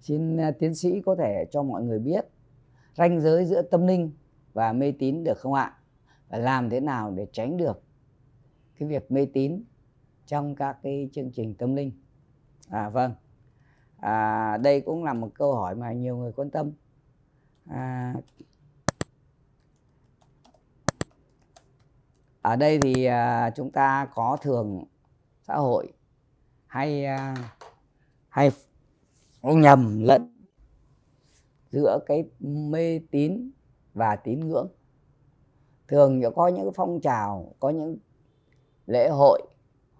xin à, tiến sĩ có thể cho mọi người biết ranh giới giữa tâm linh và mê tín được không ạ và làm thế nào để tránh được cái việc mê tín trong các cái chương trình tâm linh à vâng à, đây cũng là một câu hỏi mà nhiều người quan tâm à, ở đây thì à, chúng ta có thường xã hội hay à, hay nó nhầm lẫn giữa cái mê tín và tín ngưỡng thường có những phong trào có những lễ hội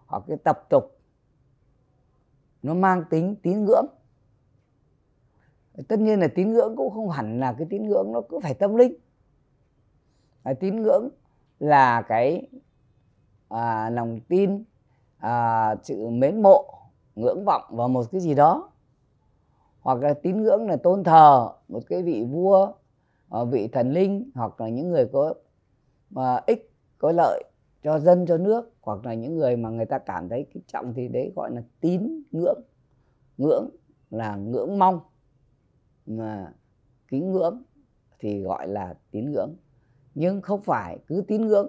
hoặc cái tập tục nó mang tính tín ngưỡng tất nhiên là tín ngưỡng cũng không hẳn là cái tín ngưỡng nó cứ phải tâm linh à, tín ngưỡng là cái à, lòng tin à, sự mến mộ ngưỡng vọng vào một cái gì đó hoặc là tín ngưỡng là tôn thờ một cái vị vua ờ, vị thần linh hoặc là những người có mà ích có lợi cho dân cho nước hoặc là những người mà người ta cảm thấy kính trọng thì đấy gọi là tín ngưỡng ngưỡng là ngưỡng mong mà kính ngưỡng thì gọi là tín ngưỡng nhưng không phải cứ tín ngưỡng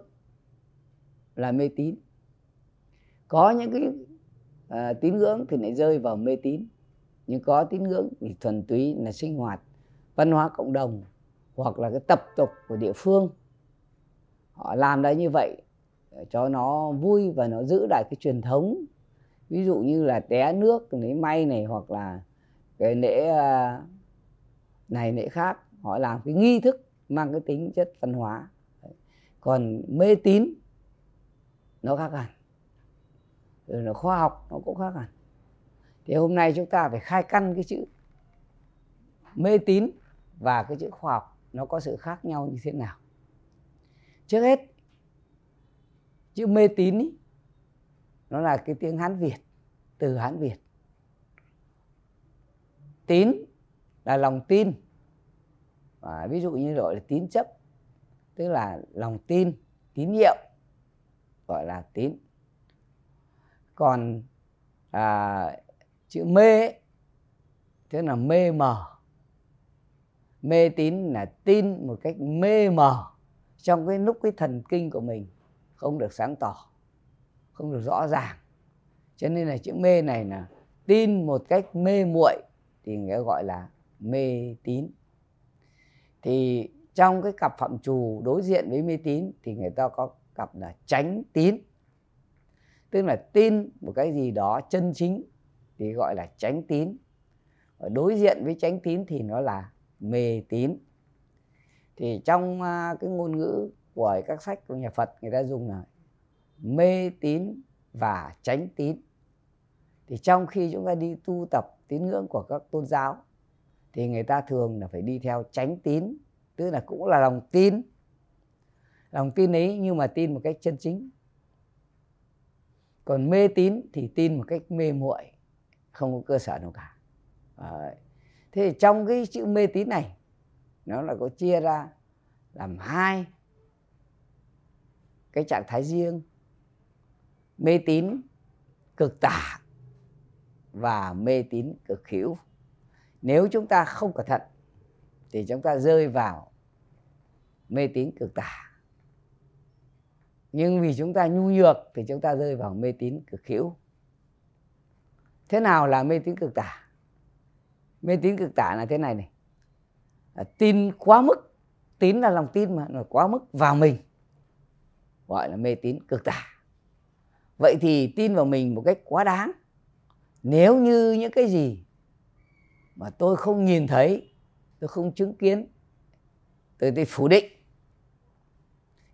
là mê tín có những cái à, tín ngưỡng thì lại rơi vào mê tín nhưng có tín ngưỡng thì thuần túy là sinh hoạt văn hóa cộng đồng hoặc là cái tập tục của địa phương họ làm đấy như vậy cho nó vui và nó giữ lại cái truyền thống ví dụ như là té nước lấy may này hoặc là cái lễ à, này lễ khác họ làm cái nghi thức mang cái tính chất văn hóa còn mê tín nó khác hẳn rồi nó khoa học nó cũng khác hẳn thì hôm nay chúng ta phải khai căn cái chữ mê tín và cái chữ khoa học nó có sự khác nhau như thế nào trước hết chữ mê tín ý, nó là cái tiếng hán việt từ hán việt tín là lòng tin và ví dụ như gọi là tín chấp tức là lòng tin tín nhiệm gọi là tín còn à, chữ mê thế là mê mờ mê tín là tin một cách mê mờ trong cái lúc cái thần kinh của mình không được sáng tỏ không được rõ ràng cho nên là chữ mê này là tin một cách mê muội thì người gọi là mê tín thì trong cái cặp phạm trù đối diện với mê tín thì người ta có cặp là tránh tín tức là tin một cái gì đó chân chính thì gọi là tránh tín đối diện với tránh tín thì nó là mê tín thì trong à, cái ngôn ngữ của các sách của nhà Phật người ta dùng là mê tín và tránh tín thì trong khi chúng ta đi tu tập tín ngưỡng của các tôn giáo thì người ta thường là phải đi theo tránh tín tức là cũng là lòng tin lòng tin ấy nhưng mà tin một cách chân chính còn mê tín thì tin một cách mê muội không có cơ sở nào cả à, thế trong cái chữ mê tín này nó là có chia ra làm hai cái trạng thái riêng mê tín cực tả và mê tín cực hữu nếu chúng ta không cẩn thận thì chúng ta rơi vào mê tín cực tả nhưng vì chúng ta nhu nhược thì chúng ta rơi vào mê tín cực hữu thế nào là mê tín cực tả mê tín cực tả là thế này này là tin quá mức tín là lòng tin mà nó quá mức vào mình gọi là mê tín cực tả vậy thì tin vào mình một cách quá đáng nếu như những cái gì mà tôi không nhìn thấy tôi không chứng kiến tôi thì phủ định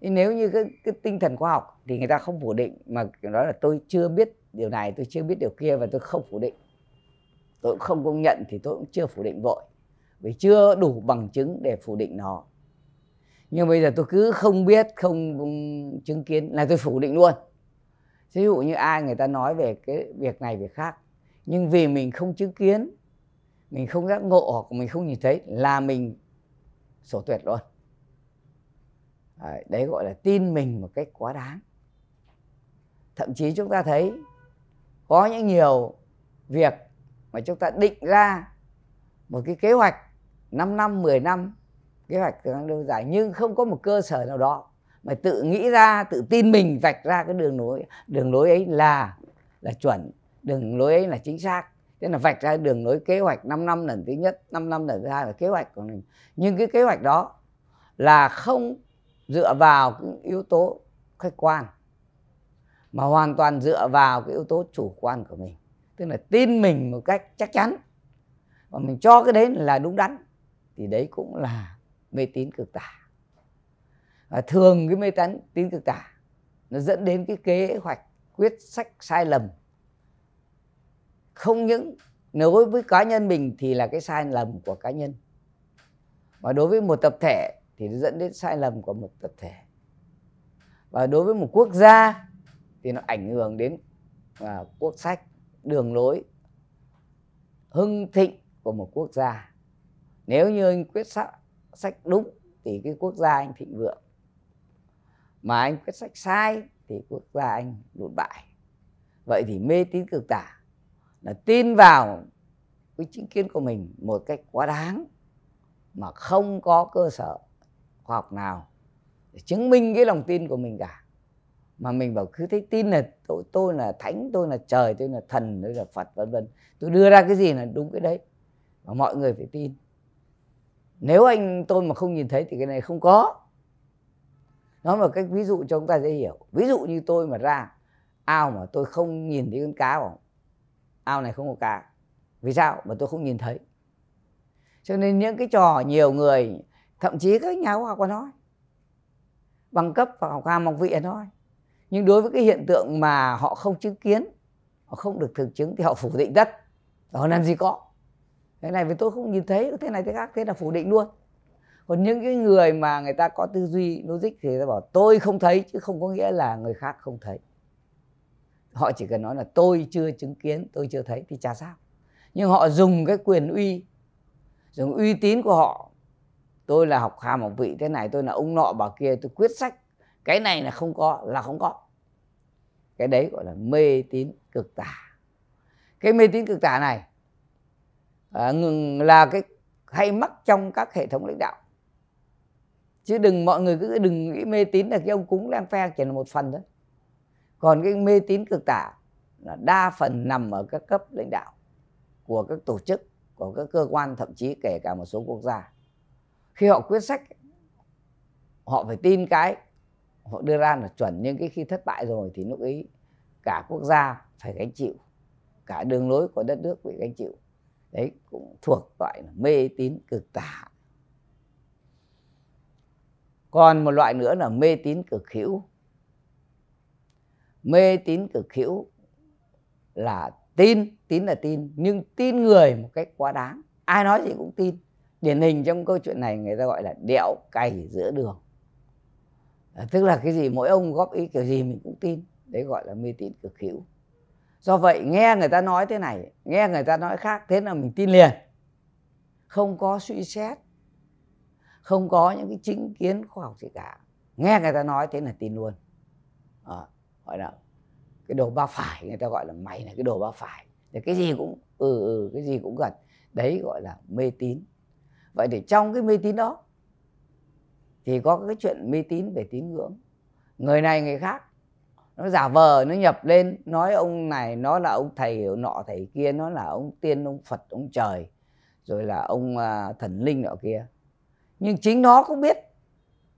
nếu như cái, cái tinh thần khoa học thì người ta không phủ định mà đó là tôi chưa biết điều này tôi chưa biết điều kia và tôi không phủ định tôi cũng không công nhận thì tôi cũng chưa phủ định vội vì chưa đủ bằng chứng để phủ định nó nhưng bây giờ tôi cứ không biết không, chứng kiến là tôi phủ định luôn ví dụ như ai người ta nói về cái việc này việc khác nhưng vì mình không chứng kiến mình không giác ngộ hoặc mình không nhìn thấy là mình sổ tuyệt luôn đấy gọi là tin mình một cách quá đáng thậm chí chúng ta thấy có những nhiều việc mà chúng ta định ra một cái kế hoạch 5 năm 10 năm kế hoạch lâu dài nhưng không có một cơ sở nào đó mà tự nghĩ ra tự tin mình vạch ra cái đường lối đường lối ấy là là chuẩn đường lối ấy là chính xác thế là vạch ra đường lối kế hoạch 5 năm lần thứ nhất 5 năm lần thứ hai là kế hoạch của mình nhưng cái kế hoạch đó là không dựa vào những yếu tố khách quan mà hoàn toàn dựa vào cái yếu tố chủ quan của mình tức là tin mình một cách chắc chắn và mình cho cái đấy là đúng đắn thì đấy cũng là mê tín cực tả và thường cái mê tín tín cực tả nó dẫn đến cái kế hoạch quyết sách sai lầm không những đối với cá nhân mình thì là cái sai lầm của cá nhân và đối với một tập thể thì nó dẫn đến sai lầm của một tập thể và đối với một quốc gia thì nó ảnh hưởng đến à, quốc sách đường lối hưng thịnh của một quốc gia nếu như anh quyết sách đúng thì cái quốc gia anh thịnh vượng mà anh quyết sách sai thì quốc gia anh lụt bại vậy thì mê tín cực tả là tin vào cái chính kiến của mình một cách quá đáng mà không có cơ sở khoa học nào để chứng minh cái lòng tin của mình cả mà mình bảo cứ thấy tin là tôi, tôi là thánh tôi là trời tôi là thần tôi là phật vân vân tôi đưa ra cái gì là đúng cái đấy và mọi người phải tin nếu anh tôi mà không nhìn thấy thì cái này không có nó là cách ví dụ cho chúng ta dễ hiểu ví dụ như tôi mà ra ao mà tôi không nhìn thấy con cá bảo ao này không có cá vì sao mà tôi không nhìn thấy cho nên những cái trò nhiều người thậm chí các nhà khoa học nói bằng cấp và học hàm học vị nói nhưng đối với cái hiện tượng mà họ không chứng kiến họ không được thực chứng thì họ phủ định tất họ làm gì có cái này với tôi không nhìn thấy thế này thế khác thế là phủ định luôn còn những cái người mà người ta có tư duy logic thì người ta bảo tôi không thấy chứ không có nghĩa là người khác không thấy họ chỉ cần nói là tôi chưa chứng kiến tôi chưa thấy thì chả sao nhưng họ dùng cái quyền uy dùng uy tín của họ tôi là học hàm học vị thế này tôi là ông nọ bà kia tôi quyết sách cái này là không có là không có cái đấy gọi là mê tín cực tả cái mê tín cực tả này à, là cái hay mắc trong các hệ thống lãnh đạo chứ đừng mọi người cứ đừng nghĩ mê tín là cái ông cúng lang phe chỉ là một phần thôi còn cái mê tín cực tả là đa phần nằm ở các cấp lãnh đạo của các tổ chức của các cơ quan thậm chí kể cả một số quốc gia khi họ quyết sách họ phải tin cái họ đưa ra là chuẩn nhưng cái khi thất bại rồi thì lúc ấy cả quốc gia phải gánh chịu cả đường lối của đất nước bị gánh chịu đấy cũng thuộc loại là mê tín cực tả còn một loại nữa là mê tín cực hữu mê tín cực hữu là tin tín là tin nhưng tin người một cách quá đáng ai nói gì cũng tin điển hình trong câu chuyện này người ta gọi là đẽo cày giữa đường à, tức là cái gì mỗi ông góp ý kiểu gì mình cũng tin đấy gọi là mê tín cực hữu do vậy nghe người ta nói thế này nghe người ta nói khác thế là mình tin liền không có suy xét không có những cái chính kiến khoa học gì cả nghe người ta nói thế là tin luôn à, gọi là cái đồ ba phải người ta gọi là mày là cái đồ ba phải thì cái gì cũng ừ ừ cái gì cũng gần đấy gọi là mê tín vậy thì trong cái mê tín đó thì có cái chuyện mê tín về tín ngưỡng người này người khác nó giả vờ nó nhập lên nói ông này nó là ông thầy ở nọ thầy kia nó là ông tiên ông phật ông trời rồi là ông uh, thần linh nọ kia nhưng chính nó cũng biết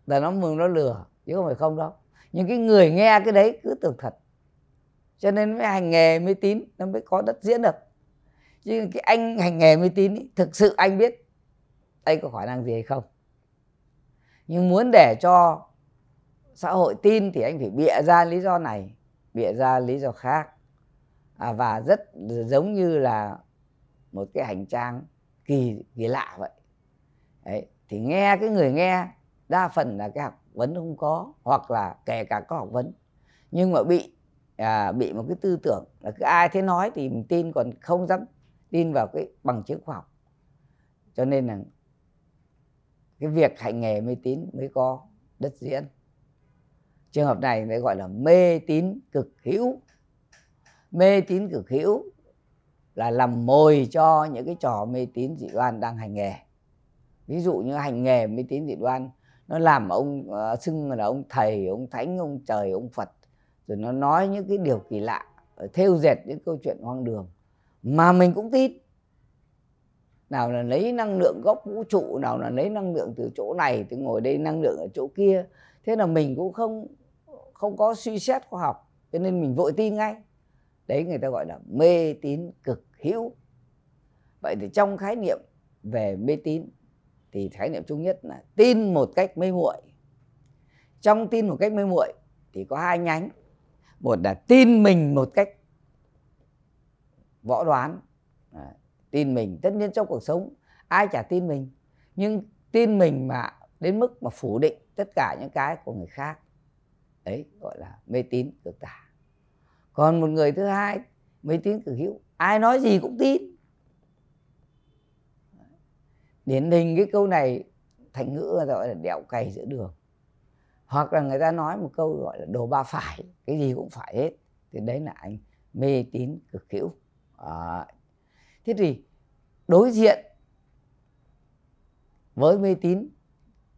là nó mừng nó lừa chứ không phải không đâu nhưng cái người nghe cái đấy cứ tưởng thật cho nên mới hành nghề mê tín nó mới có đất diễn được chứ cái anh hành nghề mê tín thực sự anh biết đây có khả năng gì hay không nhưng muốn để cho xã hội tin thì anh phải bịa ra lý do này bịa ra lý do khác à, và rất giống như là một cái hành trang kỳ kỳ lạ vậy Đấy, thì nghe cái người nghe đa phần là cái học vấn không có hoặc là kể cả có học vấn nhưng mà bị à, bị một cái tư tưởng là cứ ai thế nói thì mình tin còn không dám tin vào cái bằng chứng khoa học cho nên là cái việc hành nghề mê tín mới có đất diễn trường hợp này mới gọi là mê tín cực hữu mê tín cực hữu là làm mồi cho những cái trò mê tín dị đoan đang hành nghề ví dụ như hành nghề mê tín dị đoan nó làm ông ờ, xưng là ông thầy ông thánh ông trời ông phật rồi nó nói những cái điều kỳ lạ thêu dệt những câu chuyện hoang đường mà mình cũng tin nào là lấy năng lượng gốc vũ trụ nào là lấy năng lượng từ chỗ này từ ngồi đây năng lượng ở chỗ kia thế là mình cũng không không có suy xét khoa học cho nên mình vội tin ngay đấy người ta gọi là mê tín cực hữu vậy thì trong khái niệm về mê tín thì khái niệm chung nhất là tin một cách mê muội trong tin một cách mê muội thì có hai nhánh một là tin mình một cách võ đoán tin mình tất nhiên trong cuộc sống ai chả tin mình nhưng tin mình mà đến mức mà phủ định tất cả những cái của người khác ấy gọi là mê tín cực tả còn một người thứ hai mê tín cực hữu ai nói gì cũng tin điển hình cái câu này thành ngữ gọi là đẹo cày giữa đường hoặc là người ta nói một câu gọi là đồ ba phải cái gì cũng phải hết thì đấy là anh mê tín cực hữu à, thế thì đối diện với mê tín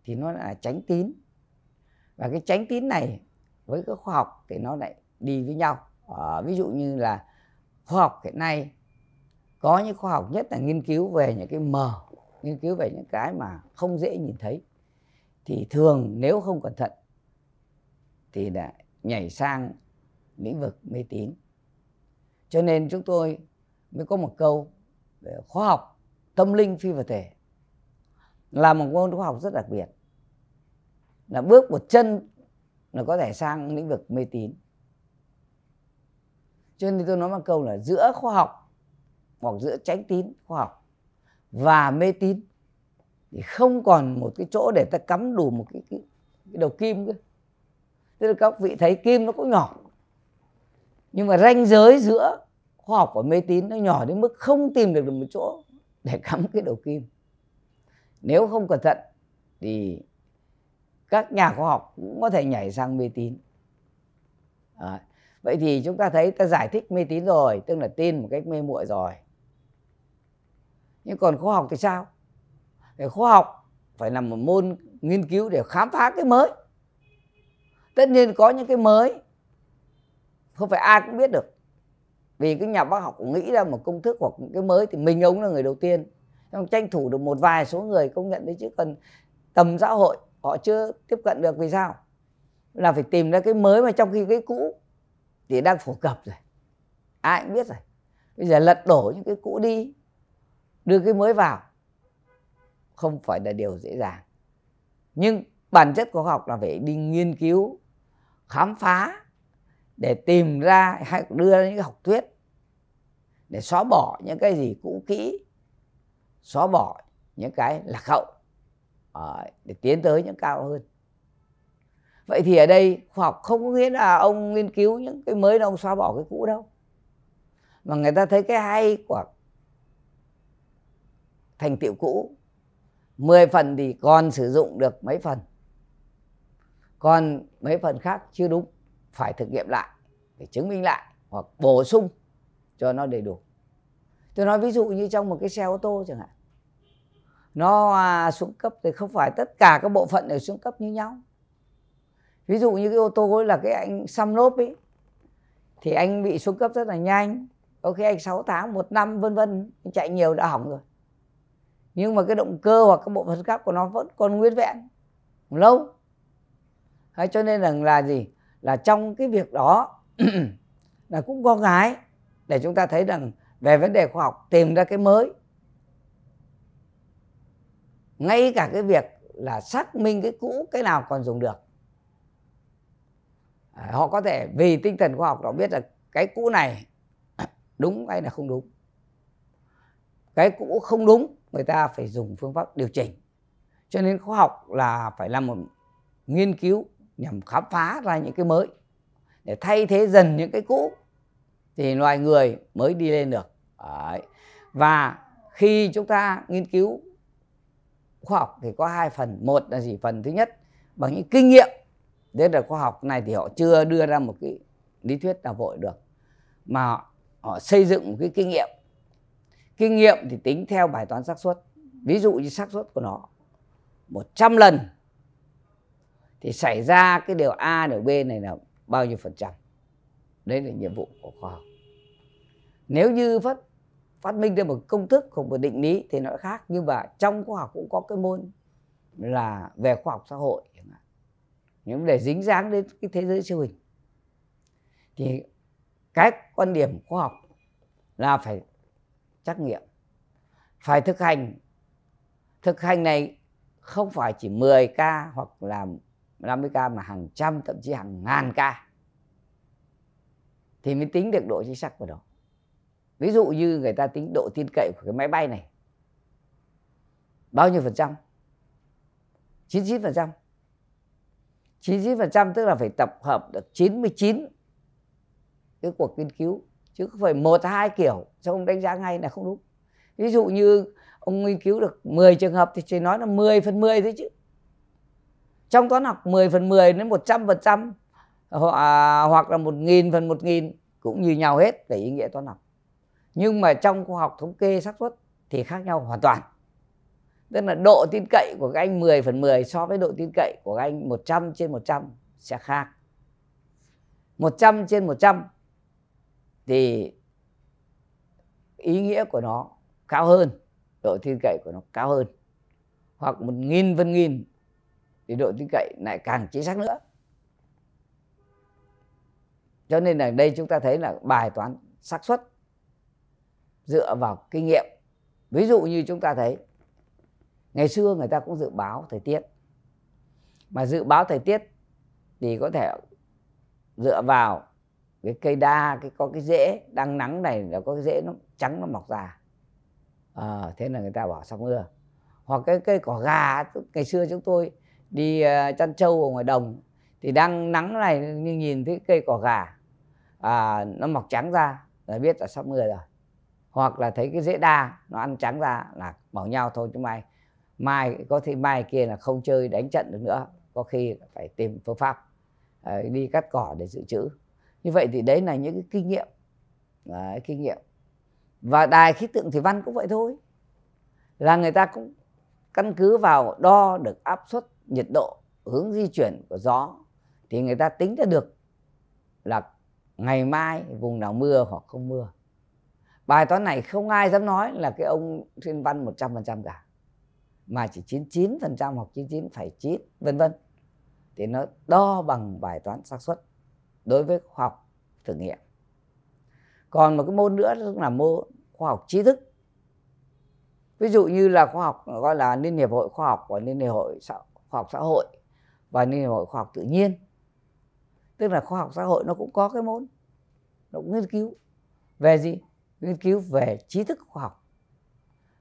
thì nó là tránh tín và cái tránh tín này với các khoa học thì nó lại đi với nhau à, ví dụ như là khoa học hiện nay có những khoa học nhất là nghiên cứu về những cái mờ nghiên cứu về những cái mà không dễ nhìn thấy thì thường nếu không cẩn thận thì đã nhảy sang lĩnh vực mê tín cho nên chúng tôi mới có một câu khoa học tâm linh phi vật thể là một môn khoa học rất đặc biệt là bước một chân là có thể sang lĩnh vực mê tín cho nên tôi nói một câu là giữa khoa học hoặc giữa tránh tín khoa học và mê tín thì không còn một cái chỗ để ta cắm đủ một cái, cái, cái đầu kim cơ tức là các vị thấy kim nó cũng nhỏ nhưng mà ranh giới giữa khoa học và mê tín nó nhỏ đến mức không tìm được được một chỗ để cắm cái đầu kim nếu không cẩn thận thì các nhà khoa học cũng có thể nhảy sang mê tín Đấy. vậy thì chúng ta thấy ta giải thích mê tín rồi tức là tin một cách mê muội rồi nhưng còn khoa học thì sao thì khoa học phải là một môn nghiên cứu để khám phá cái mới tất nhiên có những cái mới không phải ai cũng biết được vì cái nhà bác học nghĩ ra một công thức hoặc cái mới thì mình ông là người đầu tiên nhưng tranh thủ được một vài số người công nhận đấy chứ còn tầm xã hội họ chưa tiếp cận được vì sao là phải tìm ra cái mới mà trong khi cái cũ thì đang phổ cập rồi ai cũng biết rồi bây giờ lật đổ những cái cũ đi đưa cái mới vào không phải là điều dễ dàng nhưng bản chất của học là phải đi nghiên cứu khám phá để tìm ra hay đưa ra những học thuyết để xóa bỏ những cái gì cũ kỹ xóa bỏ những cái lạc hậu ờ, để tiến tới những cao hơn vậy thì ở đây khoa học không có nghĩa là ông nghiên cứu những cái mới đâu ông xóa bỏ cái cũ đâu mà người ta thấy cái hay của thành tiệu cũ 10 phần thì còn sử dụng được mấy phần còn mấy phần khác chưa đúng phải thực nghiệm lại để chứng minh lại hoặc bổ sung cho nó đầy đủ tôi nói ví dụ như trong một cái xe ô tô chẳng hạn nó à, xuống cấp thì không phải tất cả các bộ phận đều xuống cấp như nhau ví dụ như cái ô tô ấy là cái anh xăm lốp ấy thì anh bị xuống cấp rất là nhanh có khi anh 6 tháng một năm vân vân chạy nhiều đã hỏng rồi nhưng mà cái động cơ hoặc các bộ phận khác của nó vẫn còn nguyên vẹn lâu Đấy, cho nên rằng là, là gì là trong cái việc đó là cũng có gái để chúng ta thấy rằng về vấn đề khoa học tìm ra cái mới ngay cả cái việc là xác minh cái cũ cái nào còn dùng được à, họ có thể vì tinh thần khoa học họ biết là cái cũ này đúng hay là không đúng cái cũ không đúng người ta phải dùng phương pháp điều chỉnh cho nên khoa học là phải làm một nghiên cứu nhằm khám phá ra những cái mới để thay thế dần những cái cũ thì loài người mới đi lên được Đấy. và khi chúng ta nghiên cứu khoa học thì có hai phần một là gì phần thứ nhất bằng những kinh nghiệm đấy là khoa học này thì họ chưa đưa ra một cái lý thuyết nào vội được mà họ xây dựng một cái kinh nghiệm kinh nghiệm thì tính theo bài toán xác suất ví dụ như xác suất của nó 100 lần thì xảy ra cái điều A điều B này là bao nhiêu phần trăm đấy là nhiệm vụ của khoa học nếu như phát phát minh ra một công thức hoặc một định lý thì nó khác nhưng mà trong khoa học cũng có cái môn là về khoa học xã hội chẳng những để dính dáng đến cái thế giới siêu hình thì cái quan điểm khoa học là phải trắc nghiệm phải thực hành thực hành này không phải chỉ 10 ca hoặc là 50 ca mà hàng trăm thậm chí hàng ngàn ca thì mới tính được độ chính xác của nó ví dụ như người ta tính độ tin cậy của cái máy bay này bao nhiêu phần trăm 99 phần trăm 99 phần trăm tức là phải tập hợp được 99 cái cuộc nghiên cứu chứ không phải một hai kiểu xong ông đánh giá ngay là không đúng ví dụ như ông nghiên cứu được 10 trường hợp thì chỉ nói là 10 phần 10 thôi chứ trong toán học 10 phần 10 đến 100 phần trăm à, hoặc là một nghìn phần một nghìn cũng như nhau hết về ý nghĩa toán học nhưng mà trong khoa học thống kê xác suất thì khác nhau hoàn toàn tức là độ tin cậy của các anh 10 phần 10 so với độ tin cậy của các anh 100 trên 100 sẽ khác 100 trên 100 thì ý nghĩa của nó cao hơn độ tin cậy của nó cao hơn hoặc một nghìn phần nghìn thì độ tin cậy lại càng chính xác nữa cho nên là đây chúng ta thấy là bài toán xác suất dựa vào kinh nghiệm ví dụ như chúng ta thấy ngày xưa người ta cũng dự báo thời tiết mà dự báo thời tiết thì có thể dựa vào cái cây đa cái có cái rễ đang nắng này là có cái rễ nó trắng nó mọc ra à, thế là người ta bảo xong mưa hoặc cái cây cỏ gà ngày xưa chúng tôi đi ờ, chăn trâu ở ngoài đồng thì đang nắng này nhưng nhìn thấy cây cỏ gà à, nó mọc trắng ra là biết là sắp mưa rồi hoặc là thấy cái rễ đa nó ăn trắng ra là bảo nhau thôi chứ mai mai có thể mai kia là không chơi đánh trận được nữa có khi phải tìm phương pháp à, đi cắt cỏ để dự trữ như vậy thì đấy là những cái kinh nghiệm đấy, kinh nghiệm và đài khí tượng thủy văn cũng vậy thôi là người ta cũng căn cứ vào đo được áp suất nhiệt độ hướng di chuyển của gió thì người ta tính ra được là ngày mai vùng nào mưa hoặc không mưa bài toán này không ai dám nói là cái ông thiên văn 100% cả mà chỉ 99% hoặc 99,9 vân vân thì nó đo bằng bài toán xác suất đối với khoa học thử nghiệm còn một cái môn nữa tức là môn khoa học trí thức ví dụ như là khoa học gọi là liên hiệp hội khoa học và liên hiệp hội khoa học xã hội và liên hiệp hội khoa học tự nhiên tức là khoa học xã hội nó cũng có cái môn nó cũng nghiên cứu về gì nghiên cứu về trí thức khoa học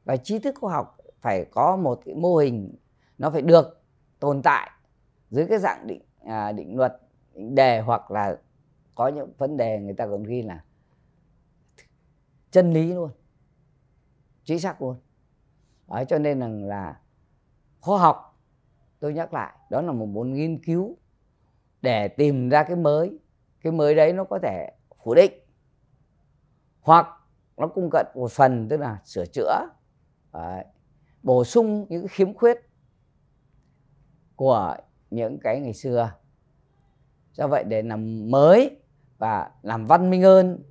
và trí thức khoa học phải có một cái mô hình nó phải được tồn tại dưới cái dạng định à, định luật định đề hoặc là có những vấn đề người ta còn ghi là chân lý luôn chính xác luôn Đấy, cho nên rằng là, là khoa học tôi nhắc lại đó là một môn nghiên cứu để tìm ra cái mới cái mới đấy nó có thể phủ định hoặc nó cung cận một phần tức là sửa chữa đấy. bổ sung những khiếm khuyết của những cái ngày xưa do vậy để làm mới và làm văn minh hơn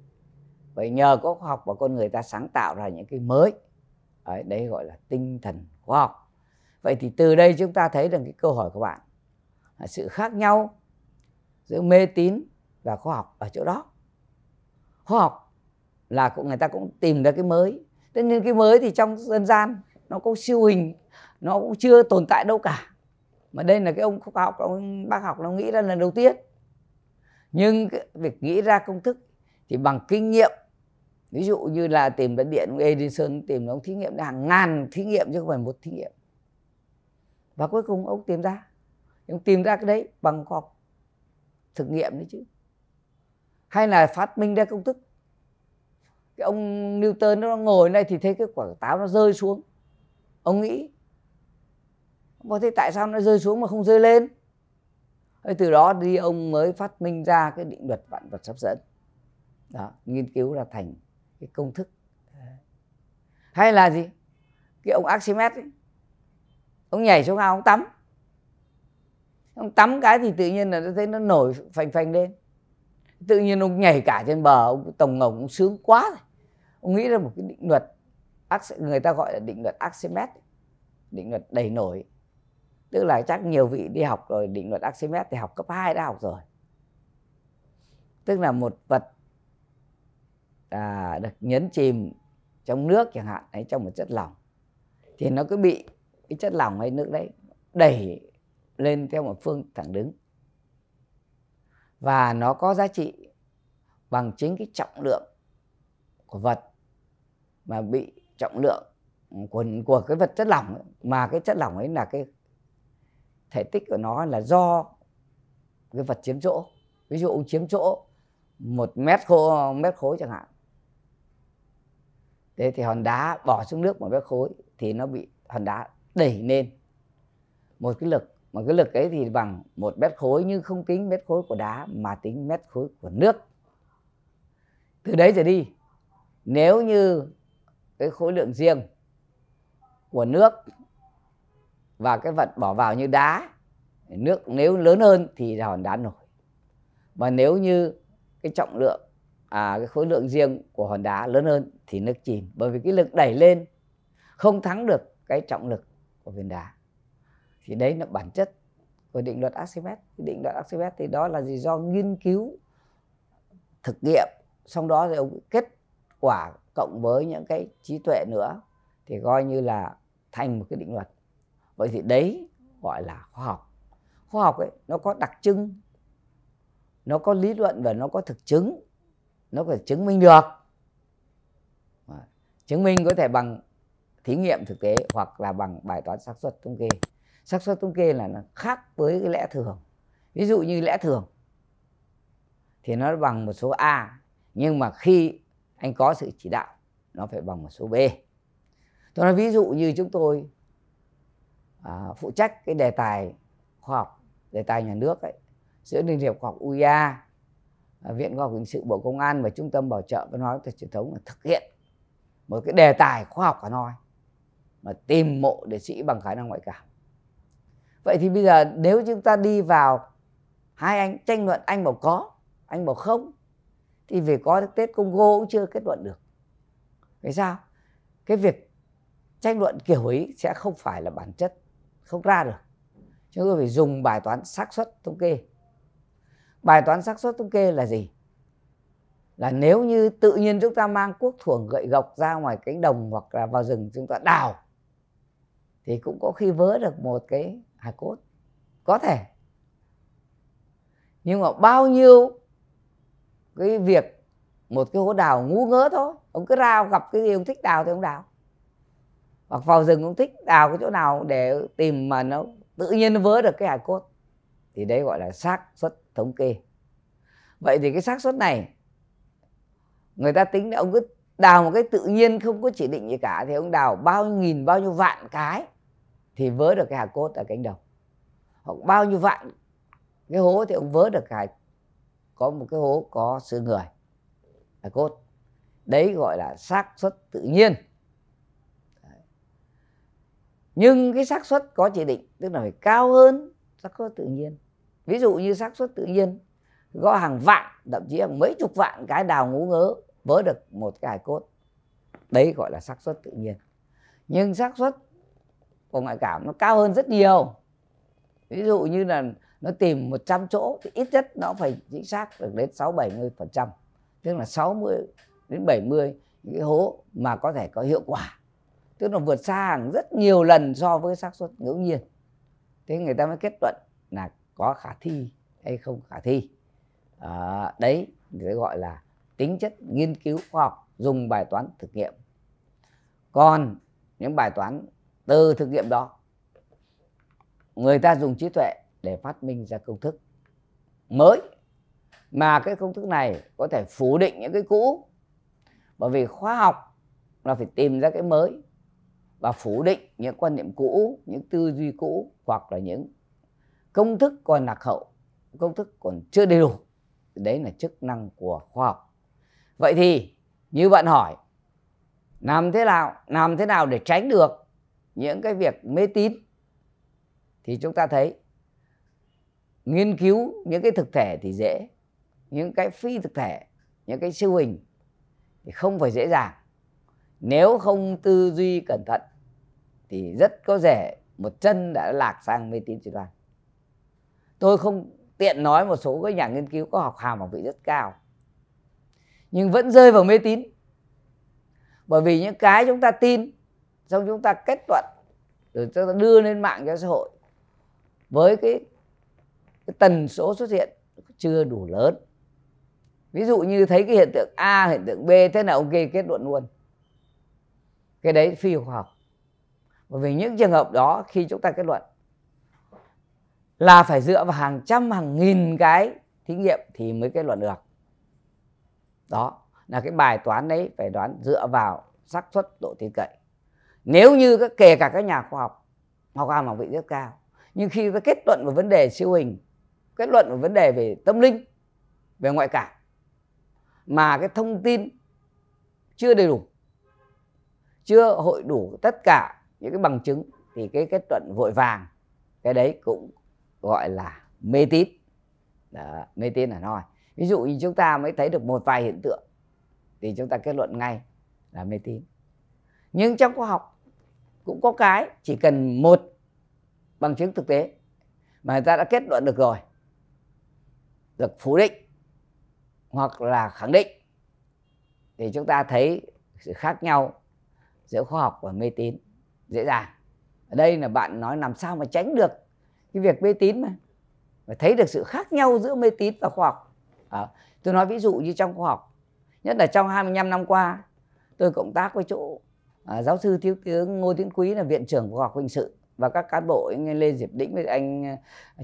vậy nhờ có khoa học và con người ta sáng tạo ra những cái mới đấy, đấy gọi là tinh thần khoa học vậy thì từ đây chúng ta thấy được cái câu hỏi của bạn là sự khác nhau giữa mê tín và khoa học ở chỗ đó khoa học là cũng người ta cũng tìm ra cái mới tất nhiên cái mới thì trong dân gian nó có siêu hình nó cũng chưa tồn tại đâu cả mà đây là cái ông khoa học ông bác học nó nghĩ ra lần đầu tiên nhưng cái việc nghĩ ra công thức thì bằng kinh nghiệm ví dụ như là tìm ra điện ông Edison tìm ra ông thí nghiệm hàng ngàn thí nghiệm chứ không phải một thí nghiệm và cuối cùng ông tìm ra ông tìm ra cái đấy bằng khoa học thực nghiệm đấy chứ hay là phát minh ra công thức cái ông Newton nó ngồi này thì thấy cái quả táo nó rơi xuống ông nghĩ có thế tại sao nó rơi xuống mà không rơi lên Thế từ đó đi ông mới phát minh ra cái định luật vạn vật hấp dẫn đó nghiên cứu ra thành cái công thức hay là gì cái ông Archimedes ông nhảy xuống ao ông tắm ông tắm cái thì tự nhiên là nó thấy nó nổi phành phành lên tự nhiên ông nhảy cả trên bờ ông tổng ngồng cũng sướng quá rồi. ông nghĩ ra một cái định luật người ta gọi là định luật Archimedes định luật đầy nổi tức là chắc nhiều vị đi học rồi định luật Archimedes thì học cấp 2 đã học rồi tức là một vật à, được nhấn chìm trong nước chẳng hạn hay trong một chất lỏng thì nó cứ bị cái chất lỏng hay nước đấy đẩy lên theo một phương thẳng đứng và nó có giá trị bằng chính cái trọng lượng của vật mà bị trọng lượng của của cái vật chất lỏng mà cái chất lỏng ấy là cái thể tích của nó là do cái vật chiếm chỗ ví dụ ông chiếm chỗ một mét khối mét khối chẳng hạn thế thì hòn đá bỏ xuống nước một mét khối thì nó bị hòn đá đẩy lên một cái lực mà cái lực ấy thì bằng một mét khối nhưng không tính mét khối của đá mà tính mét khối của nước từ đấy trở đi nếu như cái khối lượng riêng của nước và cái vật bỏ vào như đá nước nếu lớn hơn thì hòn đá nổi và nếu như cái trọng lượng à, cái khối lượng riêng của hòn đá lớn hơn thì nước chìm bởi vì cái lực đẩy lên không thắng được cái trọng lực của viên đá thì đấy là bản chất của định luật Archimedes định luật Archimedes thì đó là gì do nghiên cứu thực nghiệm xong đó rồi ông kết quả cộng với những cái trí tuệ nữa thì coi như là thành một cái định luật vậy thì đấy gọi là khoa học khoa học ấy nó có đặc trưng nó có lý luận và nó có thực chứng nó phải chứng minh được chứng minh có thể bằng thí nghiệm thực tế hoặc là bằng bài toán xác suất thống kê xác suất thống kê là nó khác với cái lẽ thường ví dụ như lẽ thường thì nó bằng một số a nhưng mà khi anh có sự chỉ đạo nó phải bằng một số b tôi nói ví dụ như chúng tôi à, phụ trách cái đề tài khoa học đề tài nhà nước ấy giữa liên hiệp khoa học uia e à, viện khoa học hình sự bộ công an và trung tâm bảo trợ văn hóa nghệ thuật truyền thống là thực hiện một cái đề tài khoa học cả nói mà tìm mộ liệt sĩ bằng khả năng ngoại cảm vậy thì bây giờ nếu chúng ta đi vào hai anh tranh luận anh bảo có anh bảo không thì về có được tết congo cũng chưa kết luận được vì sao cái việc tranh luận kiểu ấy sẽ không phải là bản chất không ra được chúng tôi phải dùng bài toán xác suất thống kê bài toán xác suất thống kê là gì là nếu như tự nhiên chúng ta mang cuốc thuồng gậy gộc ra ngoài cánh đồng hoặc là vào rừng chúng ta đào thì cũng có khi vớ được một cái hài cốt có thể nhưng mà bao nhiêu cái việc một cái hố đào ngu ngớ thôi ông cứ ra gặp cái gì ông thích đào thì ông đào hoặc vào rừng ông thích đào cái chỗ nào để tìm mà nó tự nhiên nó vớ được cái hài cốt thì đấy gọi là xác suất thống kê vậy thì cái xác suất này người ta tính là ông cứ đào một cái tự nhiên không có chỉ định gì cả thì ông đào bao nghìn bao nhiêu vạn cái thì vớ được cái hạt cốt ở cánh đồng hoặc bao nhiêu vạn cái hố thì ông vớ được cái có một cái hố có xương người là cốt đấy gọi là xác suất tự nhiên nhưng cái xác suất có chỉ định tức là phải cao hơn xác suất tự nhiên ví dụ như xác suất tự nhiên có hàng vạn thậm chí hàng mấy chục vạn cái đào ngũ ngớ vớ được một cái hài cốt đấy gọi là xác suất tự nhiên nhưng xác suất của ngoại cảm nó cao hơn rất nhiều ví dụ như là nó tìm 100 chỗ thì ít nhất nó phải chính xác được đến 6 70 phần trăm tức là 60 đến 70 những cái hố mà có thể có hiệu quả tức là vượt xa hàng rất nhiều lần so với xác suất ngẫu nhiên thế người ta mới kết luận là có khả thi hay không khả thi à, đấy người ta gọi là tính chất nghiên cứu khoa học dùng bài toán thực nghiệm còn những bài toán từ thực nghiệm đó người ta dùng trí tuệ để phát minh ra công thức mới mà cái công thức này có thể phủ định những cái cũ bởi vì khoa học là phải tìm ra cái mới và phủ định những quan niệm cũ những tư duy cũ hoặc là những công thức còn lạc hậu công thức còn chưa đầy đủ đấy là chức năng của khoa học vậy thì như bạn hỏi làm thế nào làm thế nào để tránh được những cái việc mê tín thì chúng ta thấy nghiên cứu những cái thực thể thì dễ những cái phi thực thể những cái siêu hình thì không phải dễ dàng nếu không tư duy cẩn thận thì rất có thể một chân đã lạc sang mê tín dị đoan tôi không tiện nói một số các nhà nghiên cứu có học hàm học vị rất cao nhưng vẫn rơi vào mê tín bởi vì những cái chúng ta tin xong chúng ta kết luận rồi chúng ta đưa lên mạng cho xã hội với cái, cái tần số xuất hiện chưa đủ lớn ví dụ như thấy cái hiện tượng a hiện tượng b thế nào ok kết luận luôn cái đấy phi khoa học bởi vì những trường hợp đó khi chúng ta kết luận là phải dựa vào hàng trăm hàng nghìn cái thí nghiệm thì mới kết luận được đó là cái bài toán đấy phải đoán dựa vào xác suất độ tin cậy nếu như các kể cả các nhà khoa học học cao học vị rất cao nhưng khi ta kết luận về vấn đề siêu hình kết luận về vấn đề về tâm linh về ngoại cảm mà cái thông tin chưa đầy đủ chưa hội đủ tất cả những cái bằng chứng thì cái kết luận vội vàng cái đấy cũng gọi là mê tín Đó, mê tín là nói ví dụ như chúng ta mới thấy được một vài hiện tượng thì chúng ta kết luận ngay là mê tín nhưng trong khoa học cũng có cái chỉ cần một bằng chứng thực tế mà người ta đã kết luận được rồi được phủ định hoặc là khẳng định thì chúng ta thấy sự khác nhau giữa khoa học và mê tín dễ dàng ở đây là bạn nói làm sao mà tránh được cái việc mê tín mà và thấy được sự khác nhau giữa mê tín và khoa học à, tôi nói ví dụ như trong khoa học nhất là trong 25 năm qua tôi cộng tác với chỗ à, giáo sư thiếu tướng ngô tiến quý là viện trưởng của học hình sự và các cán bộ anh lê diệp đĩnh với anh à,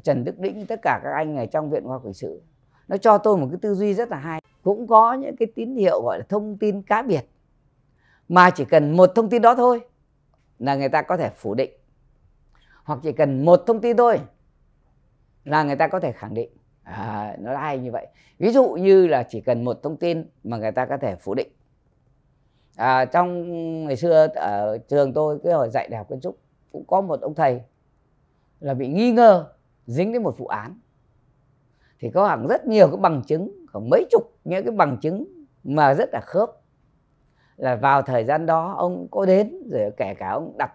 trần đức đĩnh tất cả các anh ở trong viện khoa học hình sự nó cho tôi một cái tư duy rất là hay cũng có những cái tín hiệu gọi là thông tin cá biệt mà chỉ cần một thông tin đó thôi là người ta có thể phủ định hoặc chỉ cần một thông tin thôi là người ta có thể khẳng định à, nó hay như vậy ví dụ như là chỉ cần một thông tin mà người ta có thể phủ định à, trong ngày xưa ở trường tôi cái hồi dạy đại học kiến trúc cũng có một ông thầy là bị nghi ngờ dính đến một vụ án thì có hàng rất nhiều cái bằng chứng khoảng mấy chục những cái bằng chứng mà rất là khớp là vào thời gian đó ông có đến rồi kể cả ông đặt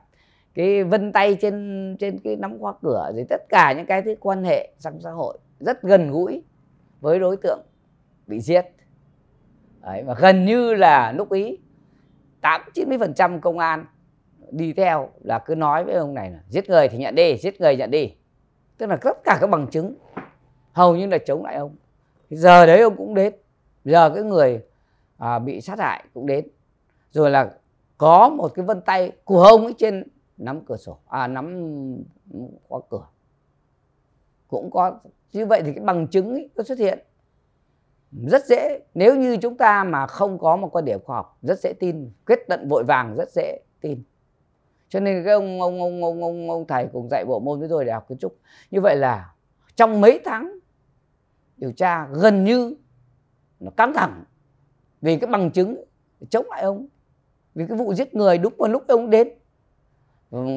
cái vân tay trên trên cái nắm khóa cửa rồi tất cả những cái thứ quan hệ trong xã hội rất gần gũi với đối tượng bị giết Đấy, và gần như là lúc ý tám chín mươi phần trăm công an đi theo là cứ nói với ông này là giết người thì nhận đi giết người nhận đi tức là tất cả các bằng chứng hầu như là chống lại ông giờ đấy ông cũng đến giờ cái người à, bị sát hại cũng đến rồi là có một cái vân tay của ông ấy trên nắm cửa sổ à nắm khóa cửa cũng có như vậy thì cái bằng chứng ấy nó xuất hiện rất dễ nếu như chúng ta mà không có một quan điểm khoa học rất dễ tin quyết tận vội vàng rất dễ tin cho nên cái ông ông ông ông ông, ông thầy cùng dạy bộ môn với tôi đại học kiến trúc như vậy là trong mấy tháng điều tra gần như nó căng thẳng vì cái bằng chứng chống lại ông vì cái vụ giết người đúng vào lúc ông đến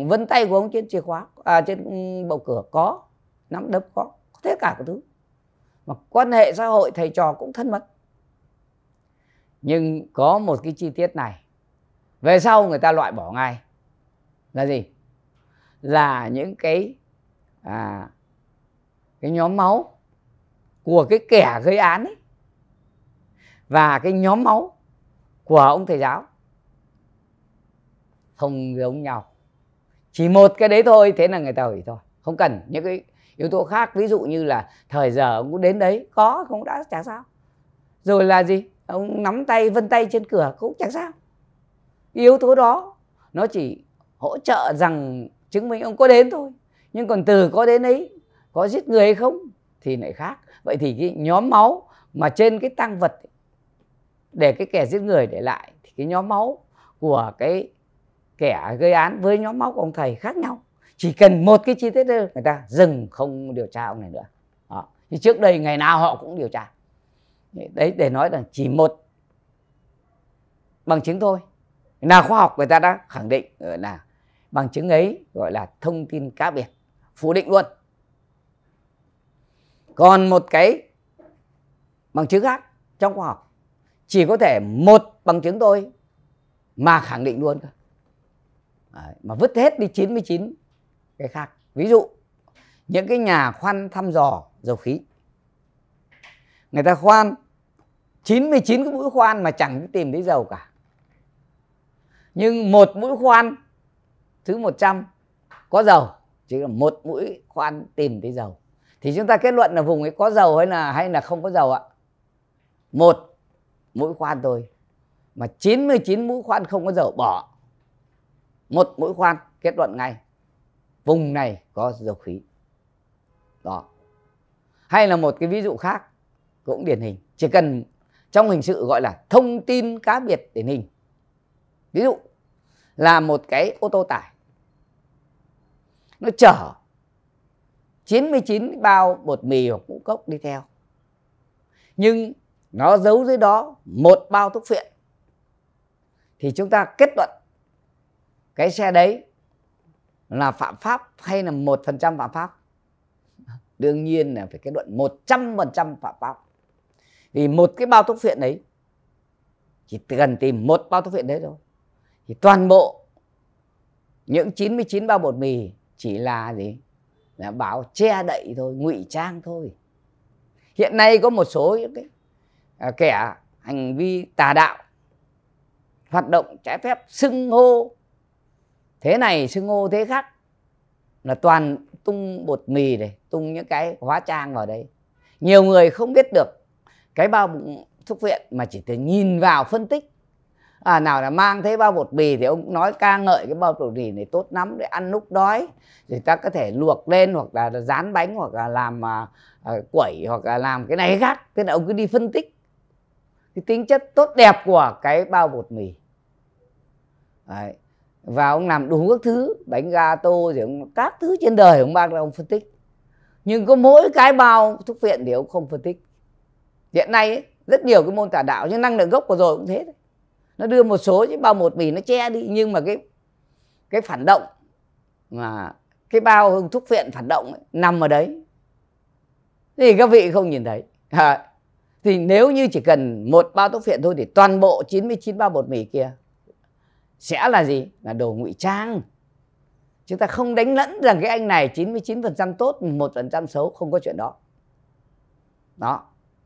vân tay của ông trên chìa khóa à, trên bầu cửa có nắm đấm có tất cả các thứ mà quan hệ xã hội thầy trò cũng thân mật nhưng có một cái chi tiết này về sau người ta loại bỏ ngay là gì là những cái à, cái nhóm máu của cái kẻ gây án ấy và cái nhóm máu của ông thầy giáo không giống nhau chỉ một cái đấy thôi thế là người ta hủy thôi không cần những cái yếu tố khác ví dụ như là thời giờ ông cũng đến đấy có không đã chả sao rồi là gì ông nắm tay vân tay trên cửa cũng chẳng sao yếu tố đó nó chỉ hỗ trợ rằng chứng minh ông có đến thôi nhưng còn từ có đến ấy có giết người hay không thì lại khác vậy thì cái nhóm máu mà trên cái tăng vật để cái kẻ giết người để lại thì cái nhóm máu của cái kẻ gây án với nhóm máu của ông thầy khác nhau chỉ cần một cái chi tiết thôi người ta dừng không điều tra ông này nữa đó. thì trước đây ngày nào họ cũng điều tra đấy để nói rằng chỉ một bằng chứng thôi là khoa học người ta đã khẳng định ờ, là bằng chứng ấy gọi là thông tin cá biệt phủ định luôn còn một cái bằng chứng khác trong khoa học chỉ có thể một bằng chứng thôi mà khẳng định luôn cơ. mà vứt hết đi 99 cái khác ví dụ những cái nhà khoan thăm dò dầu khí người ta khoan 99 cái mũi khoan mà chẳng tìm thấy dầu cả nhưng một mũi khoan thứ 100 có dầu chỉ là một mũi khoan tìm thấy dầu thì chúng ta kết luận là vùng ấy có dầu hay là hay là không có dầu ạ một mũi khoan thôi mà 99 mũi khoan không có dầu bỏ một mũi khoan kết luận ngay vùng này có dầu khí đó hay là một cái ví dụ khác cũng điển hình chỉ cần trong hình sự gọi là thông tin cá biệt điển hình ví dụ là một cái ô tô tải nó chở 99 bao bột mì hoặc ngũ cốc đi theo nhưng nó giấu dưới đó một bao thuốc phiện thì chúng ta kết luận cái xe đấy là phạm pháp hay là một phần trăm phạm pháp đương nhiên là phải kết luận một trăm phần trăm phạm pháp vì một cái bao thuốc phiện đấy chỉ cần tìm một bao thuốc phiện đấy thôi thì toàn bộ những 99 bao bột mì chỉ là gì là báo che đậy thôi ngụy trang thôi hiện nay có một số những cái à, kẻ hành vi tà đạo hoạt động trái phép xưng hô thế này xưng hô thế khác là toàn tung bột mì này tung những cái hóa trang vào đấy nhiều người không biết được cái bao bụng thuốc viện mà chỉ từ nhìn vào phân tích à, nào là mang thế bao bột mì thì ông nói ca ngợi cái bao bột mì này tốt lắm để ăn lúc đói thì ta có thể luộc lên hoặc là dán bánh hoặc là làm à, à, quẩy hoặc là làm cái này cái khác thế là ông cứ đi phân tích cái tính chất tốt đẹp của cái bao bột mì Đấy và ông làm đủ các thứ bánh tô rồi ông, các thứ trên đời ông mang ra ông phân tích nhưng có mỗi cái bao thuốc viện thì ông không phân tích hiện nay ấy, rất nhiều cái môn tà đạo nhưng năng lượng gốc của rồi cũng thế đấy. nó đưa một số chứ bao một bì nó che đi nhưng mà cái cái phản động mà cái bao thuốc viện phản động ấy, nằm ở đấy thì các vị không nhìn thấy à, thì nếu như chỉ cần một bao thuốc viện thôi thì toàn bộ 99 bao bột mì kia sẽ là gì là đồ ngụy trang chúng ta không đánh lẫn rằng cái anh này 99% tốt 1% xấu không có chuyện đó đó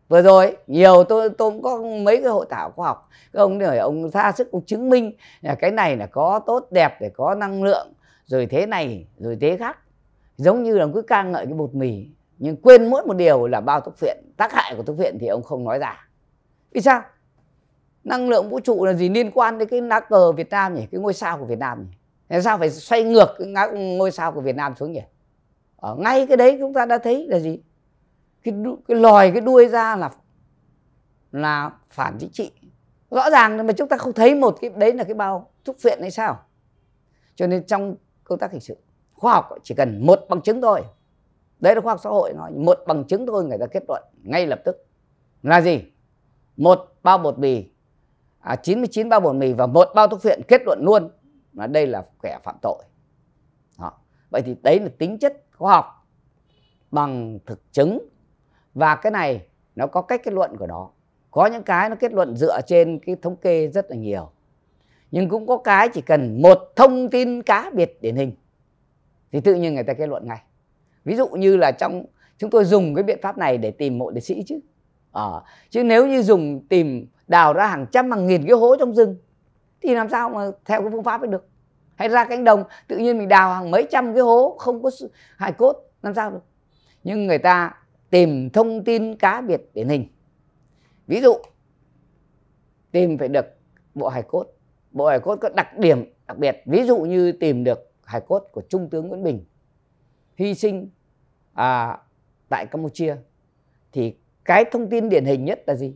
vừa rồi nhiều tôi tôi cũng có mấy cái hội thảo khoa học các ông này ông tha sức ông chứng minh là cái này là có tốt đẹp để có năng lượng rồi thế này rồi thế khác giống như là cứ ca ngợi cái bột mì nhưng quên mỗi một điều là bao thuốc phiện tác hại của thuốc phiện thì ông không nói ra vì sao năng lượng vũ trụ là gì liên quan đến cái lá cờ Việt Nam nhỉ cái ngôi sao của Việt Nam nhỉ Thế sao phải xoay ngược cái ngôi sao của Việt Nam xuống nhỉ ở ngay cái đấy chúng ta đã thấy là gì cái, cái lòi cái đuôi ra là là phản chính trị rõ ràng mà chúng ta không thấy một cái đấy là cái bao thúc phiện hay sao cho nên trong công tác hình sự khoa học chỉ cần một bằng chứng thôi đấy là khoa học xã hội nói một bằng chứng thôi người ta kết luận ngay lập tức là gì một bao bột bì à, 99 bao bột mì và một bao thuốc phiện kết luận luôn là đây là kẻ phạm tội Đó. vậy thì đấy là tính chất khoa học bằng thực chứng và cái này nó có cách kết luận của nó có những cái nó kết luận dựa trên cái thống kê rất là nhiều nhưng cũng có cái chỉ cần một thông tin cá biệt điển hình thì tự nhiên người ta kết luận ngay ví dụ như là trong chúng tôi dùng cái biện pháp này để tìm mộ liệt sĩ chứ à, chứ nếu như dùng tìm đào ra hàng trăm hàng nghìn cái hố trong rừng thì làm sao mà theo cái phương pháp ấy được hay ra cánh đồng tự nhiên mình đào hàng mấy trăm cái hố không có hài cốt làm sao được nhưng người ta tìm thông tin cá biệt điển hình ví dụ tìm phải được bộ hài cốt bộ hài cốt có đặc điểm đặc biệt ví dụ như tìm được hài cốt của trung tướng nguyễn bình hy sinh à, tại campuchia thì cái thông tin điển hình nhất là gì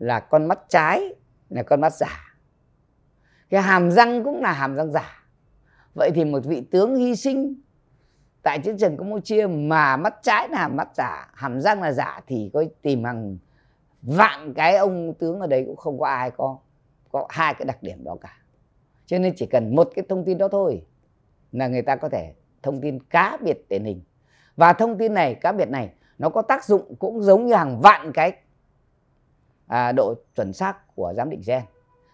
là con mắt trái là con mắt giả cái hàm răng cũng là hàm răng giả vậy thì một vị tướng hy sinh tại chiến trường campuchia mà mắt trái là hàm mắt giả hàm răng là giả thì có tìm hàng vạn cái ông tướng ở đấy cũng không có ai có có hai cái đặc điểm đó cả cho nên chỉ cần một cái thông tin đó thôi là người ta có thể thông tin cá biệt điển hình và thông tin này cá biệt này nó có tác dụng cũng giống như hàng vạn cái à, độ chuẩn xác của giám định gen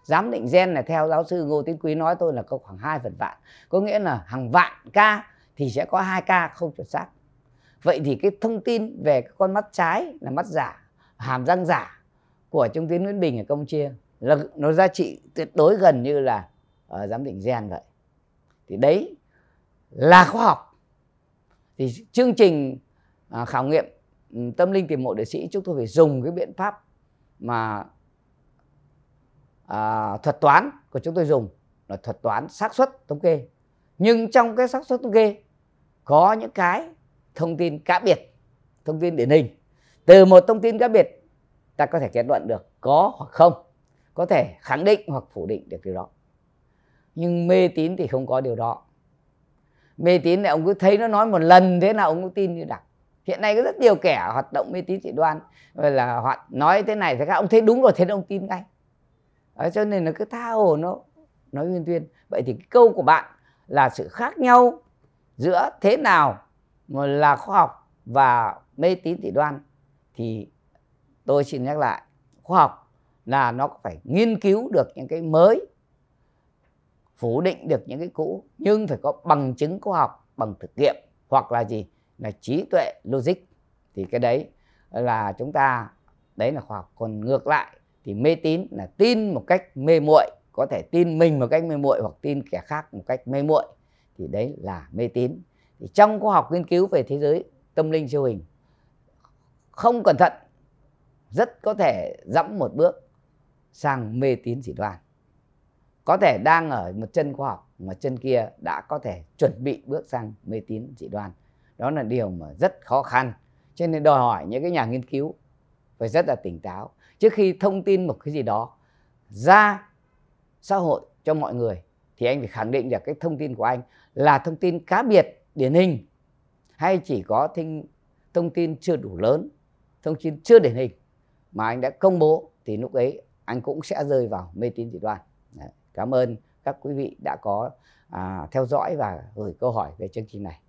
giám định gen này theo giáo sư Ngô Tiến Quý nói tôi là có khoảng hai phần vạn có nghĩa là hàng vạn ca thì sẽ có hai ca không chuẩn xác vậy thì cái thông tin về con mắt trái là mắt giả hàm răng giả của trung tướng Nguyễn Bình ở Campuchia là nó giá trị tuyệt đối gần như là ở ờ, giám định gen vậy thì đấy là khoa học thì chương trình à, khảo nghiệm ừ, tâm linh tìm mộ địa sĩ chúng tôi phải dùng cái biện pháp mà à, thuật toán của chúng tôi dùng là thuật toán xác suất thống kê nhưng trong cái xác suất thống kê có những cái thông tin cá biệt thông tin điển hình từ một thông tin cá biệt ta có thể kết luận được có hoặc không có thể khẳng định hoặc phủ định được điều đó nhưng mê tín thì không có điều đó mê tín là ông cứ thấy nó nói một lần thế nào ông cũng tin như đặc hiện nay có rất nhiều kẻ hoạt động mê tín dị đoan rồi là họ nói thế này thì các ông thấy đúng rồi thế ông tin ngay Đấy, cho nên là cứ tha hồ nó nói nguyên tuyên vậy thì cái câu của bạn là sự khác nhau giữa thế nào là khoa học và mê tín dị đoan thì tôi xin nhắc lại khoa học là nó phải nghiên cứu được những cái mới phủ định được những cái cũ nhưng phải có bằng chứng khoa học bằng thực nghiệm hoặc là gì là trí tuệ logic thì cái đấy là chúng ta đấy là khoa học còn ngược lại thì mê tín là tin một cách mê muội có thể tin mình một cách mê muội hoặc tin kẻ khác một cách mê muội thì đấy là mê tín thì trong khoa học nghiên cứu về thế giới tâm linh siêu hình không cẩn thận rất có thể dẫm một bước sang mê tín dị đoan có thể đang ở một chân khoa học mà chân kia đã có thể chuẩn bị bước sang mê tín dị đoan đó là điều mà rất khó khăn cho nên đòi hỏi những cái nhà nghiên cứu phải rất là tỉnh táo trước khi thông tin một cái gì đó ra xã hội cho mọi người thì anh phải khẳng định là cái thông tin của anh là thông tin cá biệt điển hình hay chỉ có thinh, thông tin chưa đủ lớn thông tin chưa điển hình mà anh đã công bố thì lúc ấy anh cũng sẽ rơi vào mê tín dị đoan cảm ơn các quý vị đã có à, theo dõi và gửi câu hỏi về chương trình này